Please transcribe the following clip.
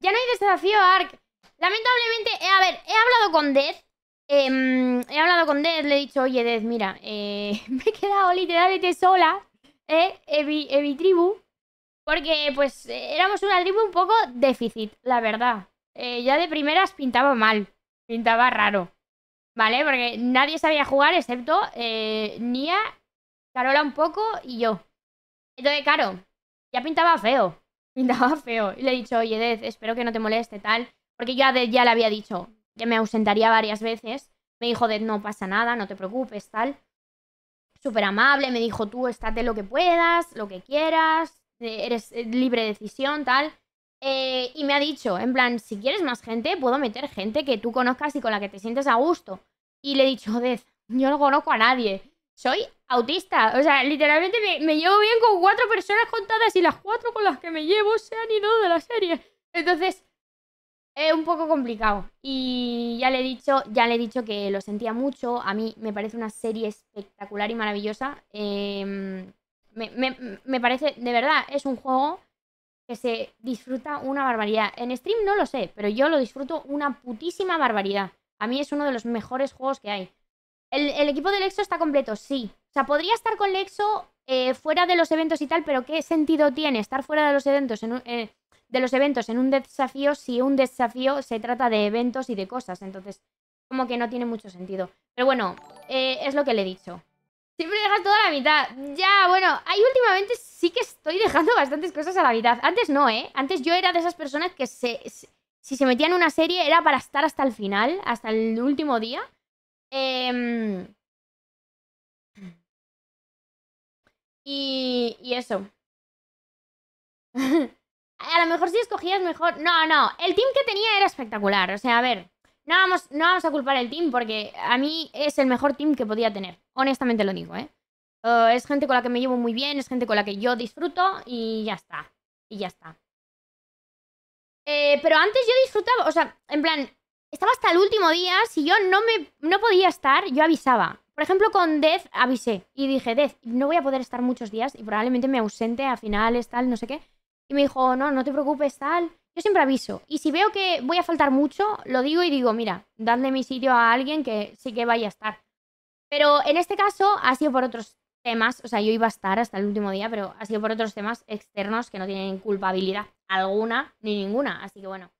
Ya no hay desafío, Ark. Lamentablemente, eh, a ver, he hablado con Death. Em, he hablado con Death, le he dicho, oye, Death, mira, eh, me he quedado literalmente sola, ¿eh? Evi, tribu. Porque, pues, éramos una tribu un poco déficit, la verdad. Eh, ya de primeras pintaba mal. Pintaba raro. ¿Vale? Porque nadie sabía jugar excepto Nia, Carola un poco y yo. Entonces, Caro. ya pintaba feo pintaba feo. Y le he dicho, oye, Death, espero que no te moleste, tal. Porque yo a ya le había dicho que me ausentaría varias veces. Me dijo, Death, no pasa nada, no te preocupes, tal. Súper amable, me dijo, tú estate lo que puedas, lo que quieras, eh, eres eh, libre decisión, tal. Eh, y me ha dicho, en plan, si quieres más gente, puedo meter gente que tú conozcas y con la que te sientes a gusto. Y le he dicho, Death, yo no conozco a nadie. Soy autista. O sea, literalmente me, llevo bien con cuatro personas contadas y las cuatro con las que me llevo se han ido de la serie. Entonces, es un poco complicado. Y ya le he dicho, ya le he dicho que lo sentía mucho. A mí me parece una serie espectacular y maravillosa. Em, me, me parece, de verdad, es un juego que se disfruta una barbaridad. En stream no lo sé, pero yo lo disfruto una putísima barbaridad. A mí es uno de los mejores juegos que hay. El, equipo de Lexo está completo, sí. O sea, podría estar con Lexo eh, fuera de los eventos y tal, pero ¿qué sentido tiene estar fuera de los eventos en un, eh, de los eventos en un desafío si un desafío se trata de eventos y de cosas? Entonces, como que no tiene mucho sentido. Pero bueno, eh, es lo que le he dicho. Siempre dejas toda la mitad. Ya, bueno, ahí últimamente sí que estoy dejando bastantes cosas a la mitad. Antes no, ¿eh? Antes yo era de esas personas que si se metían en una serie era para estar hasta el final, hasta el último día. Em, y, eso. a lo mejor si escogías mejor. No, no. El team que tenía era espectacular. O sea, a ver. No vamos, no vamos a culpar el team porque a mí es el mejor team que podía tener. Honestamente lo digo, ¿eh? Oh, es gente con la que me llevo muy bien, es gente con la que yo disfruto y ya está. Y ya está. Eh, pero antes yo disfrutaba, o sea, en plan, estaba hasta el último día, si yo no, me, no podía estar, yo avisaba. Por ejemplo, con Death avisé y dije, Death, no voy a poder estar muchos días y probablemente me ausente a finales, tal, no sé qué. Y me dijo, no, no te preocupes, tal. Yo siempre aviso. Y si veo que voy a faltar mucho, lo digo y digo, mira, dadle mi sitio a alguien que sí que vaya a estar. Pero en este caso ha sido por otros temas, o sea, yo iba a estar hasta el último día, pero ha sido por otros temas externos que no tienen culpabilidad alguna ni ninguna. Así que bueno,